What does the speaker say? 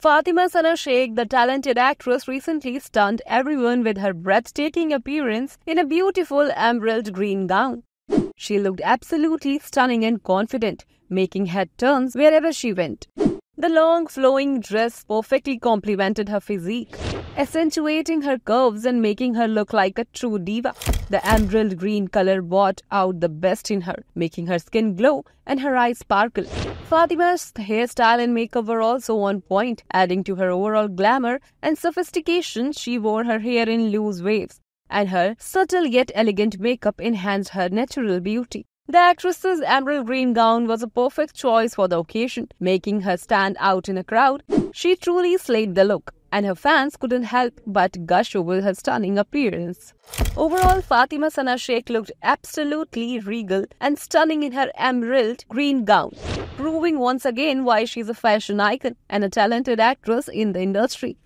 Fatima Sana Sheikh, the talented actress, recently stunned everyone with her breathtaking appearance in a beautiful emerald green gown. She looked absolutely stunning and confident, making head turns wherever she went. The long flowing dress perfectly complemented her physique, accentuating her curves and making her look like a true diva. The emerald green color brought out the best in her, making her skin glow and her eyes sparkle. Fatima's hairstyle and makeup were also on point, adding to her overall glamour and sophistication. She wore her hair in loose waves, and her subtle yet elegant makeup enhanced her natural beauty. The actress's emerald green gown was a perfect choice for the occasion, making her stand out in a crowd. She truly slayed the look and her fans couldn't help but gush over her stunning appearance. Overall, Fatima Sana Sheikh looked absolutely regal and stunning in her emerald green gown, proving once again why she's a fashion icon and a talented actress in the industry.